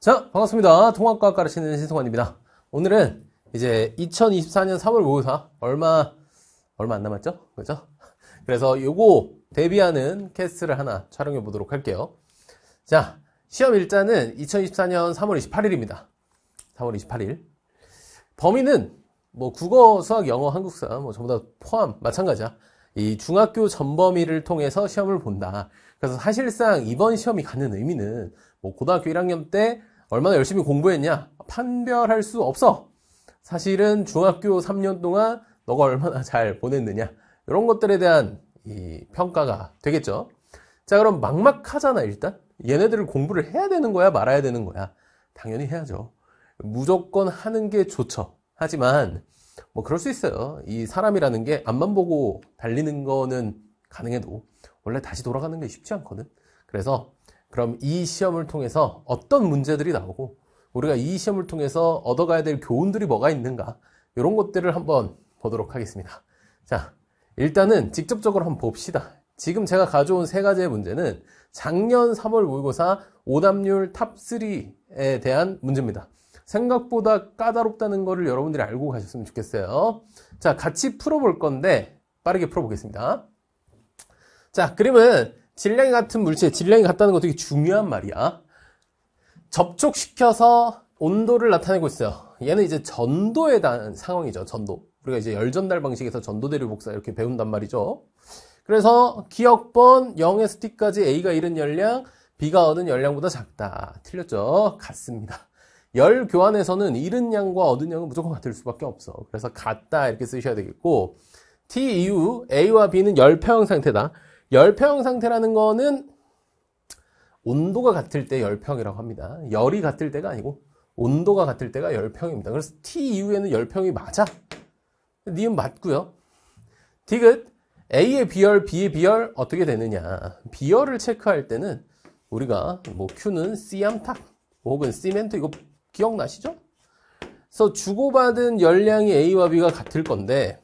자, 반갑습니다. 통합과학 가르치는 신성환입니다. 오늘은 이제 2024년 3월 모의사 얼마 얼마 안 남았죠? 그죠? 그래서 요거 대비하는 캐스트를 하나 촬영해 보도록 할게요. 자, 시험 일자는 2024년 3월 28일입니다. 3월 28일. 범위는 뭐 국어, 수학, 영어, 한국사 뭐 전부 다 포함 마찬가지야. 이 중학교 전범위를 통해서 시험을 본다. 그래서 사실상 이번 시험이 갖는 의미는 뭐 고등학교 1학년 때 얼마나 열심히 공부했냐? 판별할 수 없어. 사실은 중학교 3년 동안 너가 얼마나 잘 보냈느냐. 이런 것들에 대한 이 평가가 되겠죠. 자, 그럼 막막하잖아, 일단. 얘네들을 공부를 해야 되는 거야, 말아야 되는 거야. 당연히 해야죠. 무조건 하는 게 좋죠. 하지만, 뭐, 그럴 수 있어요. 이 사람이라는 게 앞만 보고 달리는 거는 가능해도, 원래 다시 돌아가는 게 쉽지 않거든. 그래서, 그럼 이 시험을 통해서 어떤 문제들이 나오고 우리가 이 시험을 통해서 얻어가야 될 교훈들이 뭐가 있는가 이런 것들을 한번 보도록 하겠습니다. 자, 일단은 직접적으로 한번 봅시다. 지금 제가 가져온 세 가지의 문제는 작년 3월 모의고사 오답률 탑3에 대한 문제입니다. 생각보다 까다롭다는 것을 여러분들이 알고 가셨으면 좋겠어요. 자, 같이 풀어볼 건데 빠르게 풀어보겠습니다. 자, 그림은 질량이 같은 물체에 질량이 같다는 거 되게 중요한 말이야. 접촉시켜서 온도를 나타내고 있어요. 얘는 이제 전도에 대한 상황이죠. 전도. 우리가 이제 열전달 방식에서 전도대류 복사 이렇게 배운단 말이죠. 그래서 기억번 0에서 T까지 A가 잃은 열량, B가 얻은 열량보다 작다. 틀렸죠? 같습니다. 열 교환에서는 잃은 양과 얻은 양은 무조건 같을 수밖에 없어. 그래서 같다 이렇게 쓰셔야 되겠고 T 이후 A와 B는 열 평형 상태다. 열평 상태라는 거는 온도가 같을 때 열평이라고 합니다. 열이 같을 때가 아니고 온도가 같을 때가 열평입니다. 그래서 T 이후에는 열평이 맞아. 니은 네 맞고요. 디귿 A의 B열, B의 B열 어떻게 되느냐. B열을 체크할 때는 우리가 뭐 Q는 c 암탁 혹은 c 멘트 이거 기억나시죠? 그래서 주고받은 열량이 A와 B가 같을 건데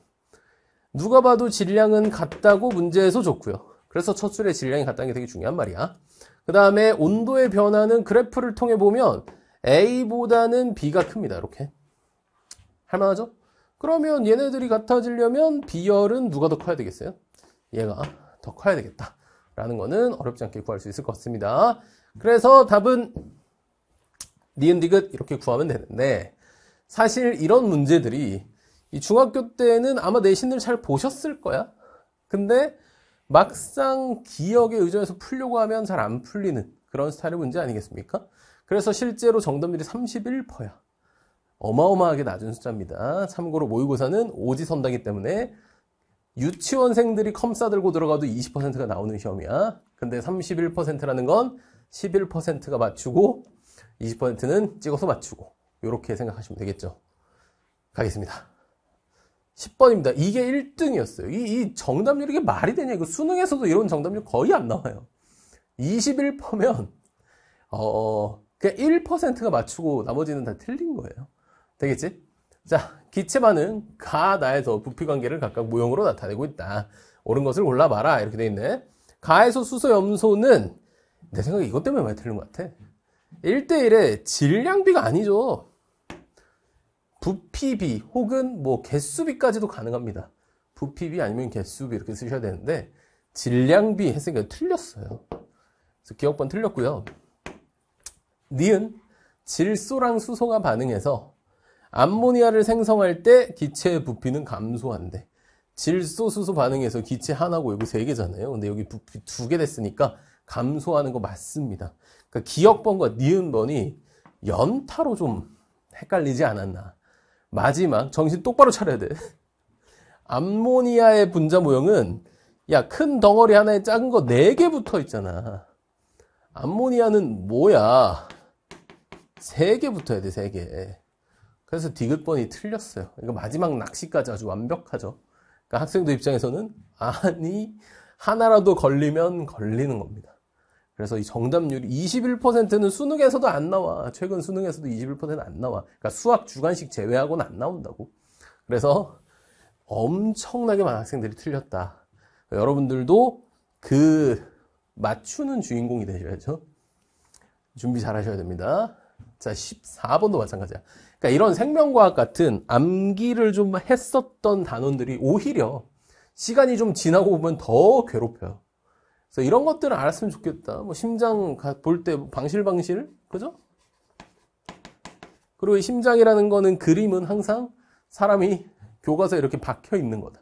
누가 봐도 질량은 같다고 문제에서 좋고요. 그래서 첫줄에 질량이 같다는 게 되게 중요한 말이야. 그 다음에 온도의 변화는 그래프를 통해 보면 A보다는 B가 큽니다. 이렇게. 할만하죠? 그러면 얘네들이 같아지려면 B열은 누가 더 커야 되겠어요? 얘가 더 커야 되겠다. 라는 거는 어렵지 않게 구할 수 있을 것 같습니다. 그래서 답은 니은 디귿 이렇게 구하면 되는데 사실 이런 문제들이 이 중학교 때는 아마 내신을 잘 보셨을 거야. 근데 막상 기억에 의존해서 풀려고 하면 잘 안 풀리는 그런 스타일의 문제 아니겠습니까? 그래서 실제로 정답률이 31%야. 어마어마하게 낮은 숫자입니다. 참고로 모의고사는 오지선다기 때문에 유치원생들이 컴 싸들고 들어가도 20%가 나오는 시험이야. 근데 31%라는 건 11%가 맞추고 20%는 찍어서 맞추고 이렇게 생각하시면 되겠죠. 가겠습니다. 10번입니다. 이게 1등이었어요. 이, 이 정답률이 게 말이 되냐. 이거 수능에서도 이런 정답률 거의 안 나와요. 21%면, 어, 어, 그냥 1%가 맞추고 나머지는 다 틀린 거예요. 되겠지? 자, 기체 반은 가, 나에서 부피 관계를 각각 모형으로 나타내고 있다. 옳은 것을 골라봐라. 이렇게 돼 있네. 가에서 수소 염소는 내 생각에 이것 때문에 많이 틀린 것 같아. 1대1의 질량비가 아니죠. 부피비 혹은 뭐 개수비까지도 가능합니다. 부피비 아니면 개수비 이렇게 쓰셔야 되는데 질량비 했으니까 틀렸어요. 그래서 기억번 틀렸고요. 니은 질소랑 수소가 반응해서 암모니아를 생성할 때 기체의 부피는 감소한데 질소 수소 반응해서 기체 하나고 여기 세 개잖아요. 근데 여기 부피 두 개 됐으니까 감소하는 거 맞습니다. 그러니까 기억번과 니은번이 연타로 좀 헷갈리지 않았나. 마지막 정신 똑바로 차려야 돼. 암모니아의 분자 모형은 야 큰 덩어리 하나에 작은 거 네 개 붙어 있잖아. 암모니아는 뭐야? 세 개 붙어야 돼, 세 개. 그래서 디귿번이 틀렸어요. 이거 마지막 낚시까지 아주 완벽하죠. 그러니까 학생들 입장에서는 아니 하나라도 걸리면 걸리는 겁니다. 그래서 이 정답률이 21%는 수능에서도 안 나와. 최근 수능에서도 21%안 는 나와. 그러니까 수학 주관식 제외하고는 안 나온다고. 그래서 엄청나게 많은 학생들이 틀렸다. 여러분들도 그 맞추는 주인공이 되셔야죠. 준비 잘 하셔야 됩니다. 자, 14번도 마찬가지야. 그러니까 이런 생명과학 같은 암기를 좀 했었던 단원들이 오히려 시간이 좀 지나고 보면 더 괴롭혀요. 그래서 이런 것들은 알았으면 좋겠다. 뭐 심장 볼 때 방실방실, 그죠? 그리고 이 심장이라는 거는 그림은 항상 사람이 교과서에 이렇게 박혀 있는 거다.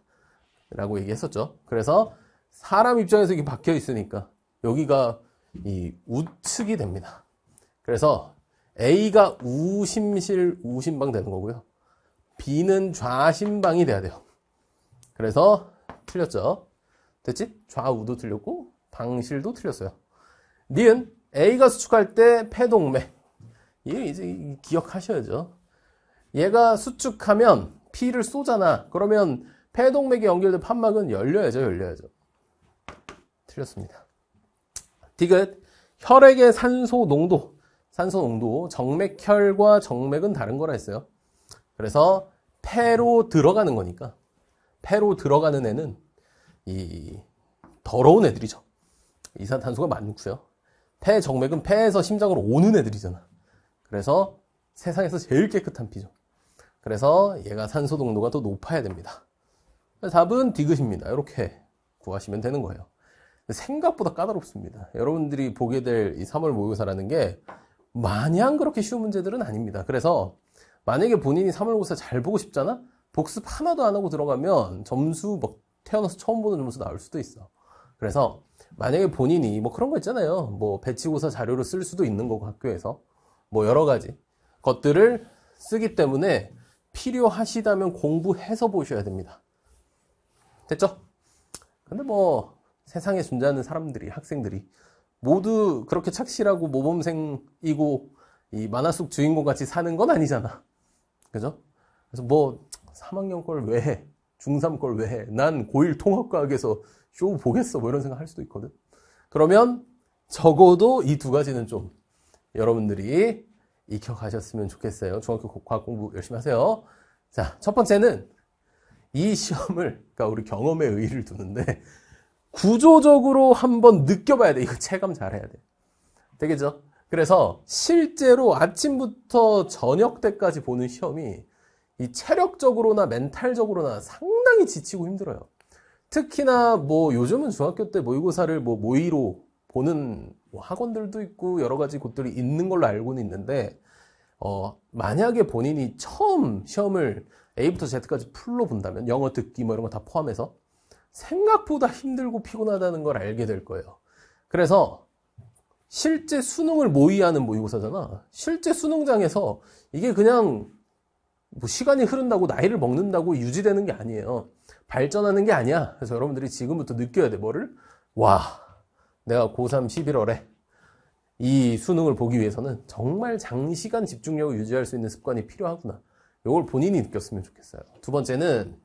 라고 얘기했었죠. 그래서 사람 입장에서 이게 박혀 있으니까 여기가 이 우측이 됩니다. 그래서 A가 우심실 우심방 되는 거고요. B는 좌심방이 돼야 돼요. 그래서 틀렸죠. 됐지? 좌우도 틀렸고 방실도 틀렸어요. 니은 A가 수축할 때 폐동맥 이 이제 기억하셔야죠. 얘가 수축하면 p 를 쏘잖아. 그러면 폐동맥에 연결된 판막은 열려야죠. 열려야죠. 틀렸습니다. 디귿 혈액의 산소 농도 산소 농도 정맥혈과 정맥은 다른 거라 했어요. 그래서 폐로 들어가는 거니까 폐로 들어가는 애는 이 더러운 애들이죠. 이산탄소가 많고요. 폐정맥은 폐에서 심장으로 오는 애들이잖아. 그래서 세상에서 제일 깨끗한 피죠. 그래서 얘가 산소 농도가 더 높아야 됩니다. 답은 디귿입니다. 이렇게 구하시면 되는 거예요. 생각보다 까다롭습니다. 여러분들이 보게 될 이 3월 모의고사라는 게 마냥 그렇게 쉬운 문제들은 아닙니다. 그래서 만약에 본인이 3월고사 모잘 보고 싶잖아? 복습 하나도 안 하고 들어가면 점수 막 태어나서 처음 보는 점수 나올 수도 있어. 그래서 만약에 본인이 뭐 그런 거 있잖아요. 뭐 배치고사 자료로 쓸 수도 있는 거고 학교에서 뭐 여러 가지 것들을 쓰기 때문에 필요하시다면 공부해서 보셔야 됩니다. 됐죠? 근데 뭐 세상에 존재하는 사람들이 학생들이 모두 그렇게 착실하고 모범생이고 이 만화속 주인공 같이 사는 건 아니잖아. 그죠? 그래서 뭐 3학년 걸 왜 해? 중3 걸 왜 해? 난 고1 통합과학에서 쇼 보겠어 뭐 이런 생각 할 수도 있거든. 그러면 적어도 이 두 가지는 좀 여러분들이 익혀가셨으면 좋겠어요. 중학교 과학 공부 열심히 하세요. 자, 첫 번째는 이 시험을, 그러니까 우리 경험에 의의를 두는데, 구조적으로 한번 느껴봐야 돼. 이거 체감 잘해야 돼. 되겠죠? 그래서 실제로 아침부터 저녁 때까지 보는 시험이 이 체력적으로나 멘탈적으로나 상당히 지치고 힘들어요. 특히나 뭐 요즘은 중학교 때 모의고사를 뭐 모의로 보는 뭐 학원들도 있고 여러 가지 곳들이 있는 걸로 알고는 있는데 어 만약에 본인이 처음 시험을 A부터 Z까지 풀로 본다면 영어 듣기 뭐 이런 거 다 포함해서 생각보다 힘들고 피곤하다는 걸 알게 될 거예요. 그래서 실제 수능을 모의하는 모의고사잖아. 실제 수능장에서 이게 그냥 뭐 시간이 흐른다고 나이를 먹는다고 유지되는 게 아니에요. 발전하는 게 아니야. 그래서 여러분들이 지금부터 느껴야 돼. 뭐를? 와, 내가 고3 11월에 이 수능을 보기 위해서는 정말 장시간 집중력을 유지할 수 있는 습관이 필요하구나. 이걸 본인이 느꼈으면 좋겠어요. 두 번째는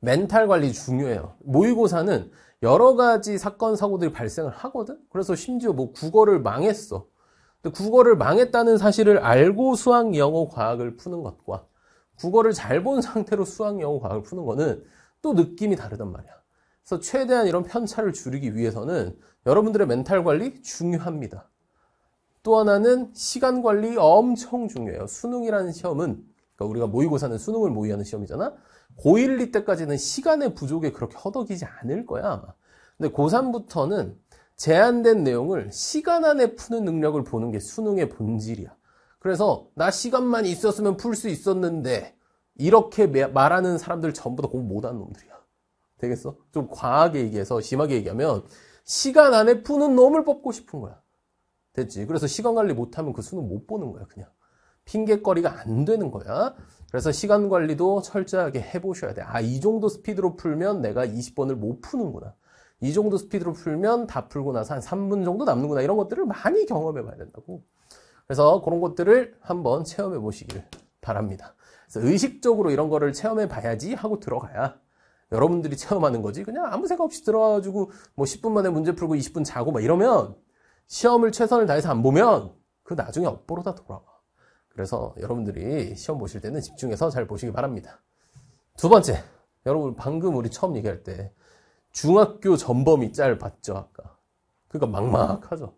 멘탈 관리 중요해요. 모의고사는 여러 가지 사건, 사고들이 발생을 하거든? 그래서 심지어 뭐 국어를 망했어. 근데 국어를 망했다는 사실을 알고 수학, 영어, 과학을 푸는 것과 국어를 잘 본 상태로 수학, 영어, 과학을 푸는 거는 또 느낌이 다르단 말이야. 그래서 최대한 이런 편차를 줄이기 위해서는 여러분들의 멘탈 관리 중요합니다. 또 하나는 시간 관리 엄청 중요해요. 수능이라는 시험은 그러니까 우리가 모의고사는 수능을 모의하는 시험이잖아. 고1, 2 때까지는 시간의 부족에 그렇게 허덕이지 않을 거야. 아마. 근데 고3부터는 제한된 내용을 시간 안에 푸는 능력을 보는 게 수능의 본질이야. 그래서 나 시간만 있었으면 풀 수 있었는데 이렇게 말하는 사람들 전부 다 공부 못하는 놈들이야. 되겠어? 좀 과하게 얘기해서 심하게 얘기하면 시간 안에 푸는 놈을 뽑고 싶은 거야. 됐지? 그래서 시간 관리 못하면 그 수능 못 보는 거야 그냥. 핑계거리가 안 되는 거야. 그래서 시간 관리도 철저하게 해보셔야 돼. 아, 이 정도 스피드로 풀면 내가 20번을 못 푸는구나. 이 정도 스피드로 풀면 다 풀고 나서 한 3분 정도 남는구나. 이런 것들을 많이 경험해 봐야 된다고. 그래서 그런 것들을 한번 체험해 보시길 바랍니다. 그래서 의식적으로 이런 거를 체험해 봐야지 하고 들어가야 여러분들이 체험하는 거지 그냥 아무 생각 없이 들어와가지고 뭐 10분 만에 문제 풀고 20분 자고 막 이러면 시험을 최선을 다해서 안 보면 그 나중에 업보로 다 돌아와. 그래서 여러분들이 시험 보실 때는 집중해서 잘 보시기 바랍니다. 두 번째, 여러분 방금 우리 처음 얘기할 때 중학교 전범이 짤 봤죠 아까. 그러니까 막막하죠.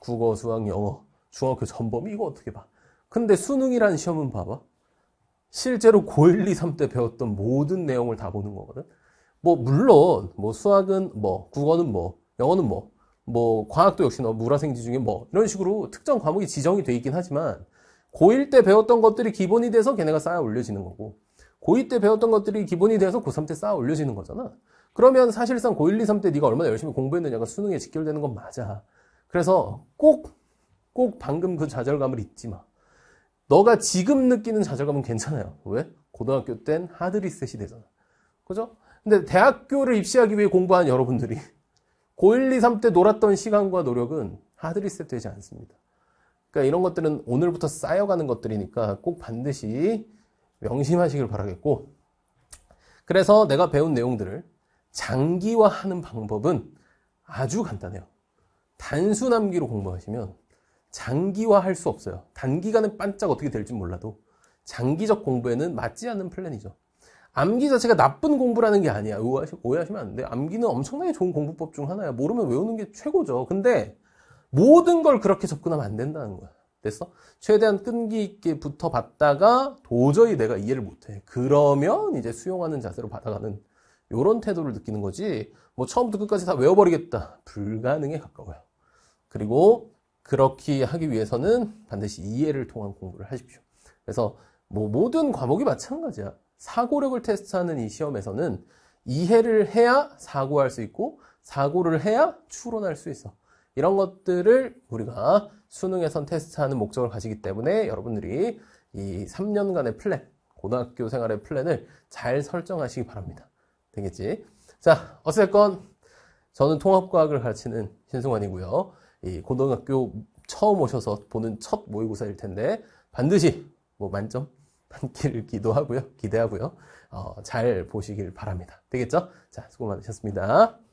국어, 수학, 영어 중학교 그 전범 이거 어떻게 봐? 근데 수능이라는 시험은 봐봐. 실제로 고1, 2, 3 때 배웠던 모든 내용을 다 보는 거거든. 뭐 물론 뭐 수학은 뭐 국어는 뭐 영어는 뭐뭐 뭐 과학도 역시 너 물화생지 중에 뭐 이런 식으로 특정 과목이 지정이 돼 있긴 하지만 고1 때 배웠던 것들이 기본이 돼서 걔네가 쌓아 올려지는 거고 고2 때 배웠던 것들이 기본이 돼서 고3 때 쌓아 올려지는 거잖아. 그러면 사실상 고1, 2, 3 때 네가 얼마나 열심히 공부했느냐가 수능에 직결되는 건 맞아. 그래서 꼭꼭 방금 그 좌절감을 잊지 마. 너가 지금 느끼는 좌절감은 괜찮아요. 왜? 고등학교 땐 하드리셋이 되잖아. 그죠? 근데 대학교를 입시하기 위해 공부한 여러분들이 고1, 2, 3 때 놀았던 시간과 노력은 하드리셋 되지 않습니다. 그러니까 이런 것들은 오늘부터 쌓여가는 것들이니까 꼭 반드시 명심하시길 바라겠고 그래서 내가 배운 내용들을 장기화하는 방법은 아주 간단해요. 단순 암기로 공부하시면 장기화할 수 없어요. 단기간에 반짝 어떻게 될지 몰라도 장기적 공부에는 맞지 않는 플랜이죠. 암기 자체가 나쁜 공부라는 게 아니야. 오해하시, 오해하시면 안 돼. 암기는 엄청나게 좋은 공부법 중 하나야. 모르면 외우는 게 최고죠. 근데 모든 걸 그렇게 접근하면 안 된다는 거야. 됐어? 최대한 끈기 있게 붙어 봤다가 도저히 내가 이해를 못해. 그러면 이제 수용하는 자세로 받아가는 이런 태도를 느끼는 거지. 뭐 처음부터 끝까지 다 외워버리겠다. 불가능에 가까워요. 그리고 그렇게 하기 위해서는 반드시 이해를 통한 공부를 하십시오. 그래서 뭐 모든 과목이 마찬가지야. 사고력을 테스트하는 이 시험에서는 이해를 해야 사고할 수 있고 사고를 해야 추론할 수 있어. 이런 것들을 우리가 수능에선 테스트하는 목적을 가지기 때문에 여러분들이 이 3년간의 플랜, 고등학교 생활의 플랜을 잘 설정하시기 바랍니다. 되겠지? 자, 어쨌건 저는 통합과학을 가르치는 신승환이고요. 이 고등학교 처음 오셔서 보는 첫 모의고사일 텐데 반드시 뭐 만점 받기를 기도하고요. 기대하고요. 어, 잘 보시길 바랍니다. 되겠죠? 자, 수고 많으셨습니다.